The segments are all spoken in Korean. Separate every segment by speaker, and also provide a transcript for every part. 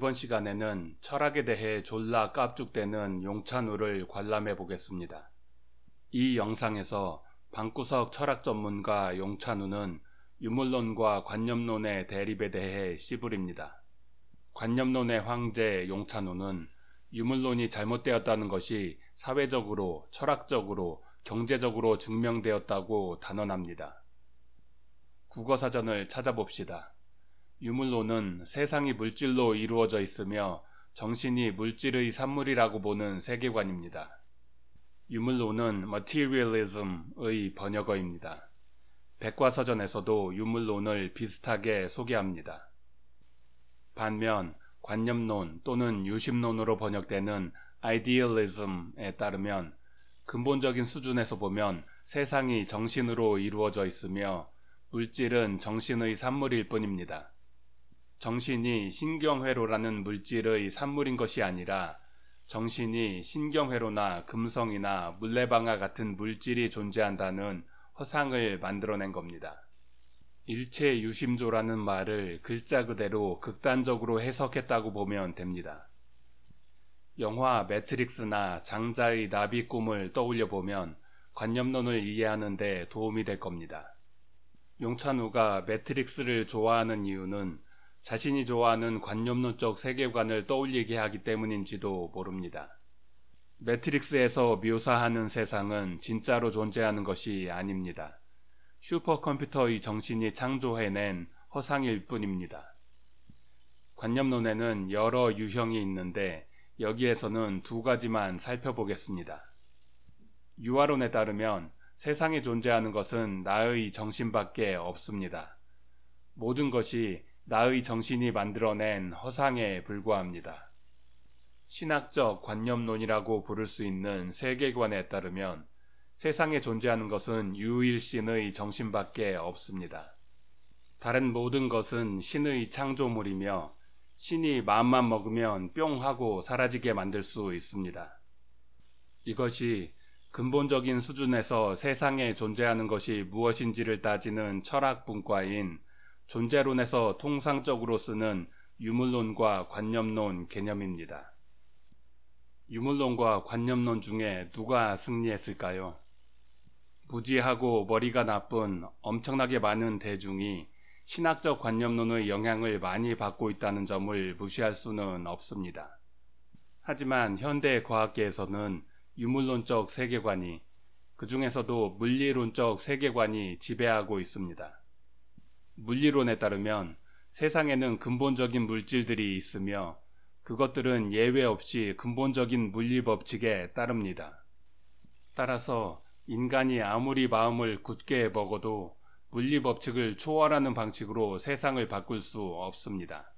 Speaker 1: 이번 시간에는 철학에 대해 졸라 깝죽대는 용찬우를 관람해 보겠습니다. 이 영상에서 방구석 철학 전문가 용찬우는 유물론과 관념론의 대립에 대해 씨부립니다. 관념론의 황제 용찬우는 유물론이 잘못되었다는 것이 사회적으로, 철학적으로, 경제적으로 증명되었다고 단언합니다. 국어사전을 찾아봅시다. 유물론은 세상이 물질로 이루어져 있으며 정신이 물질의 산물이라고 보는 세계관입니다. 유물론은 materialism의 번역어입니다. 백과사전에서도 유물론을 비슷하게 소개합니다. 반면 관념론 또는 유심론으로 번역되는 idealism에 따르면 근본적인 수준에서 보면 세상이 정신으로 이루어져 있으며 물질은 정신의 산물일 뿐입니다. 정신이 신경회로라는 물질의 산물인 것이 아니라 정신이 신경회로나 금성이나 물레방아 같은 물질이 존재한다는 허상을 만들어낸 겁니다. 일체 유심조라는 말을 글자 그대로 극단적으로 해석했다고 보면 됩니다. 영화 매트릭스나 장자의 나비 꿈을 떠올려 보면 관념론을 이해하는데 도움이 될 겁니다. 용찬우가 매트릭스를 좋아하는 이유는 자신이 좋아하는 관념론적 세계관을 떠올리게 하기 때문인지도 모릅니다. 매트릭스에서 묘사하는 세상은 진짜로 존재하는 것이 아닙니다. 슈퍼컴퓨터의 정신이 창조해낸 허상일 뿐입니다. 관념론에는 여러 유형이 있는데 여기에서는 두 가지만 살펴보겠습니다. 유아론에 따르면 세상에 존재하는 것은 나의 정신밖에 없습니다. 모든 것이 나의 정신이 만들어낸 허상에 불과합니다. 신학적 관념론이라고 부를 수 있는 세계관에 따르면 세상에 존재하는 것은 유일신의 정신밖에 없습니다. 다른 모든 것은 신의 창조물이며 신이 마음만 먹으면 뿅 하고 사라지게 만들 수 있습니다. 이것이 근본적인 수준에서 세상에 존재하는 것이 무엇인지를 따지는 철학 분과인 존재론에서 통상적으로 쓰는 유물론과 관념론 개념입니다. 유물론과 관념론 중에 누가 승리했을까요? 무지하고 머리가 나쁜 엄청나게 많은 대중이 신학적 관념론의 영향을 많이 받고 있다는 점을 무시할 수는 없습니다. 하지만 현대 과학계에서는 유물론적 세계관이 그 중에서도 물리론적 세계관이 지배하고 있습니다. 물리론에 따르면 세상에는 근본적인 물질들이 있으며 그것들은 예외 없이 근본적인 물리 법칙에 따릅니다. 따라서 인간이 아무리 마음을 굳게 먹어도 물리 법칙을 초월하는 방식으로 세상을 바꿀 수 없습니다.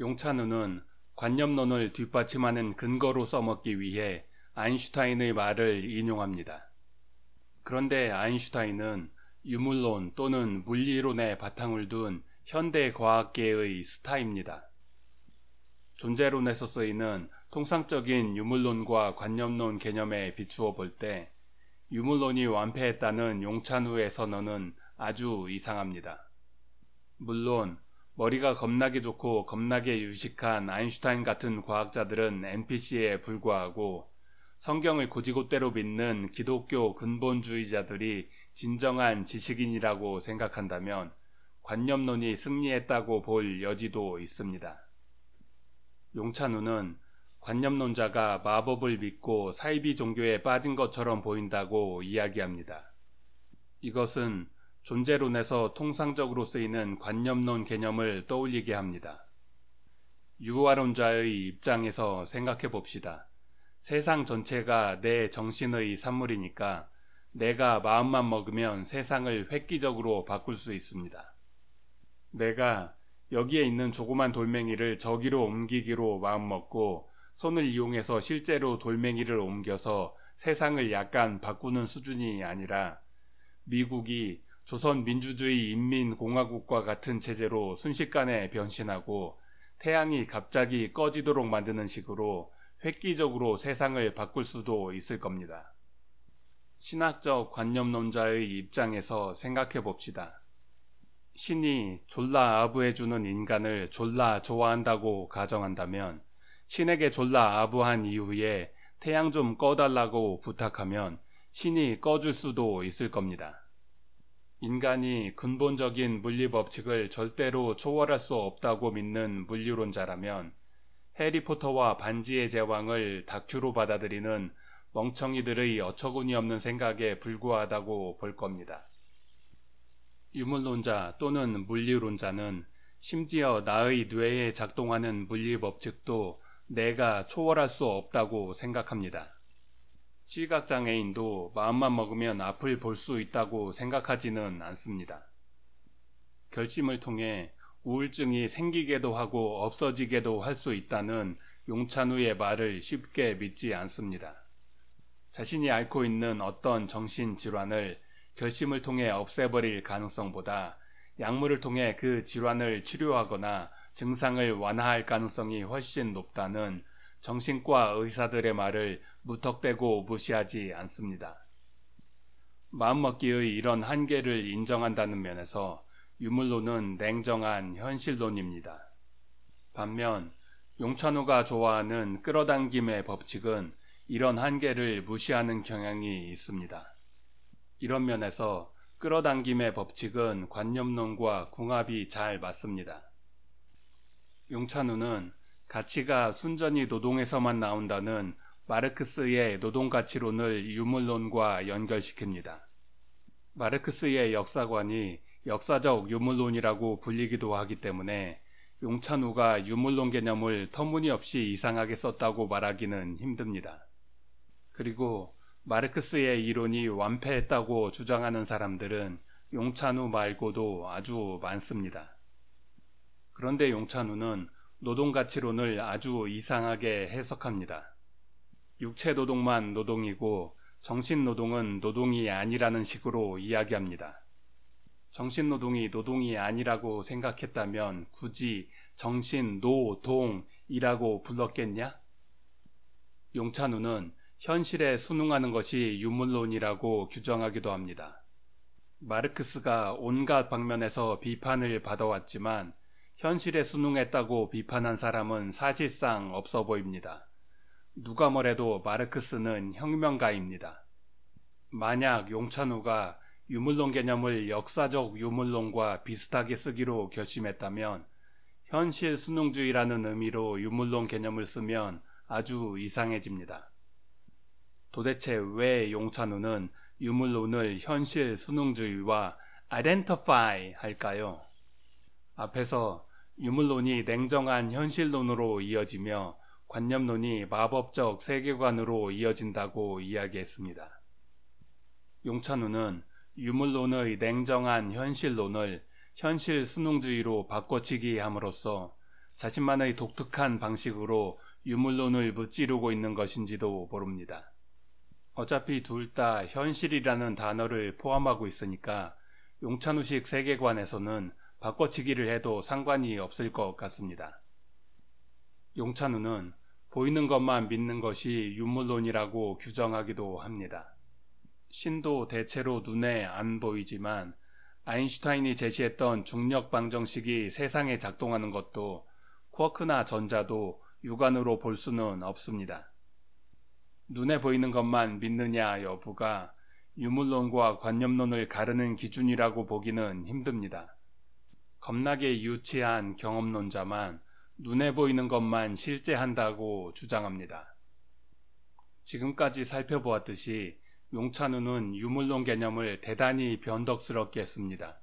Speaker 1: 용찬우는 관념론을 뒷받침하는 근거로 써먹기 위해 아인슈타인의 말을 인용합니다. 그런데 아인슈타인은 유물론 또는 물리론에 바탕을 둔 현대 과학계의 스타입니다. 존재론에서 쓰이는 통상적인 유물론과 관념론 개념에 비추어 볼 때 유물론이 완패했다는 용찬후의 선언은 아주 이상합니다. 물론 머리가 겁나게 좋고 겁나게 유식한 아인슈타인 같은 과학자들은 NPC에 불과하고 성경을 고지고대로 믿는 기독교 근본주의자들이 진정한 지식인이라고 생각한다면 관념론이 승리했다고 볼 여지도 있습니다. 용찬우는 관념론자가 마법을 믿고 사이비 종교에 빠진 것처럼 보인다고 이야기합니다. 이것은 존재론에서 통상적으로 쓰이는 관념론 개념을 떠올리게 합니다. 유아론자의 입장에서 생각해 봅시다. 세상 전체가 내 정신의 산물이니까 내가 마음만 먹으면 세상을 획기적으로 바꿀 수 있습니다. 내가 여기에 있는 조그만 돌멩이를 저기로 옮기기로 마음먹고 손을 이용해서 실제로 돌멩이를 옮겨서 세상을 약간 바꾸는 수준이 아니라 미국이 조선민주주의 인민공화국과 같은 체제로 순식간에 변신하고 태양이 갑자기 꺼지도록 만드는 식으로 획기적으로 세상을 바꿀 수도 있을 겁니다. 신학적 관념론자의 입장에서 생각해 봅시다. 신이 졸라 아부해주는 인간을 졸라 좋아한다고 가정한다면, 신에게 졸라 아부한 이후에 태양 좀 꺼달라고 부탁하면 신이 꺼줄 수도 있을 겁니다. 인간이 근본적인 물리 법칙을 절대로 초월할 수 없다고 믿는 물리론자라면 해리포터와 반지의 제왕을 다큐로 받아들이는 멍청이들의 어처구니없는 생각에 불과하다고 볼 겁니다. 유물론자 또는 물리론자는 심지어 나의 뇌에 작동하는 물리법칙도 내가 초월할 수 없다고 생각합니다. 시각장애인도 마음만 먹으면 앞을 볼 수 있다고 생각하지는 않습니다. 결심을 통해 우울증이 생기게도 하고 없어지게도 할 수 있다는 용찬우의 말을 쉽게 믿지 않습니다. 자신이 앓고 있는 어떤 정신 질환을 결심을 통해 없애버릴 가능성보다 약물을 통해 그 질환을 치료하거나 증상을 완화할 가능성이 훨씬 높다는 정신과 의사들의 말을 무턱대고 무시하지 않습니다. 마음먹기의 이런 한계를 인정한다는 면에서 유물론은 냉정한 현실론입니다. 반면 용찬호가 좋아하는 끌어당김의 법칙은 이런 한계를 무시하는 경향이 있습니다. 이런 면에서 끌어당김의 법칙은 관념론과 궁합이 잘 맞습니다. 용찬우는 가치가 순전히 노동에서만 나온다는 마르크스의 노동가치론을 유물론과 연결시킵니다. 마르크스의 역사관이 역사적 유물론이라고 불리기도 하기 때문에 용찬우가 유물론 개념을 터무니없이 이상하게 썼다고 말하기는 힘듭니다. 그리고 마르크스의 이론이 완패했다고 주장하는 사람들은 용찬우 말고도 아주 많습니다. 그런데 용찬우는 노동가치론을 아주 이상하게 해석합니다. 육체 노동만 노동이고 정신 노동은 노동이 아니라는 식으로 이야기합니다. 정신 노동이 노동이 아니라고 생각했다면 굳이 정신 노동이라고 불렀겠냐? 용찬우는 현실에 순응하는 것이 유물론이라고 규정하기도 합니다. 마르크스가 온갖 방면에서 비판을 받아왔지만 현실에 순응했다고 비판한 사람은 사실상 없어 보입니다. 누가 뭐래도 마르크스는 혁명가입니다. 만약 용찬우가 유물론 개념을 역사적 유물론과 비슷하게 쓰기로 결심했다면 현실 순응주의라는 의미로 유물론 개념을 쓰면 아주 이상해집니다. 도대체 왜 용찬우는 유물론을 현실 수능주의와 아덴터파이 할까요? 앞에서 유물론이 냉정한 현실론으로 이어지며 관념론이 마법적 세계관으로 이어진다고 이야기했습니다. 용찬우는 유물론의 냉정한 현실론을 현실 수능주의로 바꿔치기 함으로써 자신만의 독특한 방식으로 유물론을 무찌르고 있는 것인지도 모릅니다. 어차피 둘 다 현실이라는 단어를 포함하고 있으니까 용찬우식 세계관에서는 바꿔치기를 해도 상관이 없을 것 같습니다. 용찬우는 보이는 것만 믿는 것이 유물론이라고 규정하기도 합니다. 신도 대체로 눈에 안 보이지만 아인슈타인이 제시했던 중력 방정식이 세상에 작동하는 것도 쿼크나 전자도 육안으로 볼 수는 없습니다. 눈에 보이는 것만 믿느냐 여부가 유물론과 관념론을 가르는 기준이라고 보기는 힘듭니다. 겁나게 유치한 경험론자만 눈에 보이는 것만 실제한다고 주장합니다. 지금까지 살펴보았듯이 용찬우는 유물론 개념을 대단히 변덕스럽게 했습니다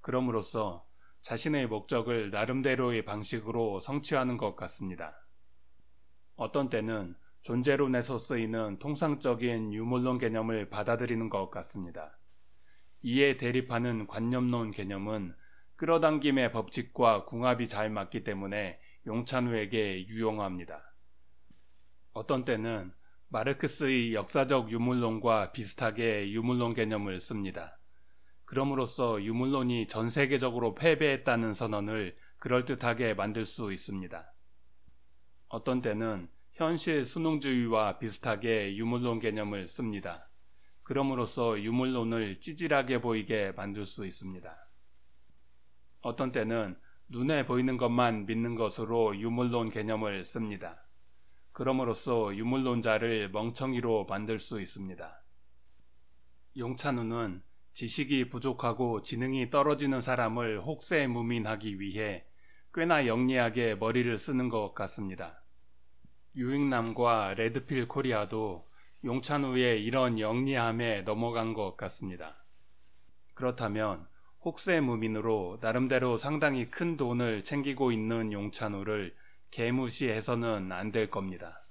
Speaker 1: 그럼으로써 자신의 목적을 나름대로의 방식으로 성취하는 것 같습니다. 어떤 때는 존재론에서 쓰이는 통상적인 유물론 개념을 받아들이는 것 같습니다. 이에 대립하는 관념론 개념은 끌어당김의 법칙과 궁합이 잘 맞기 때문에 용찬우에게 유용합니다. 어떤 때는 마르크스의 역사적 유물론과 비슷하게 유물론 개념을 씁니다. 그럼으로써 유물론이 전 세계적으로 패배했다는 선언을 그럴듯하게 만들 수 있습니다. 어떤 때는 현실 수능주의와 비슷하게 유물론 개념을 씁니다. 그럼으로써 유물론을 찌질하게 보이게 만들 수 있습니다. 어떤 때는 눈에 보이는 것만 믿는 것으로 유물론 개념을 씁니다. 그럼으로써 유물론자를 멍청이로 만들 수 있습니다. 용찬우는 지식이 부족하고 지능이 떨어지는 사람을 혹세무민하기 위해 꽤나 영리하게 머리를 쓰는 것 같습니다. 유익남과 레드필 코리아도 용찬우의 이런 영리함에 넘어간 것 같습니다. 그렇다면 혹세무민으로 나름대로 상당히 큰 돈을 챙기고 있는 용찬우를 개무시해서는 안 될 겁니다.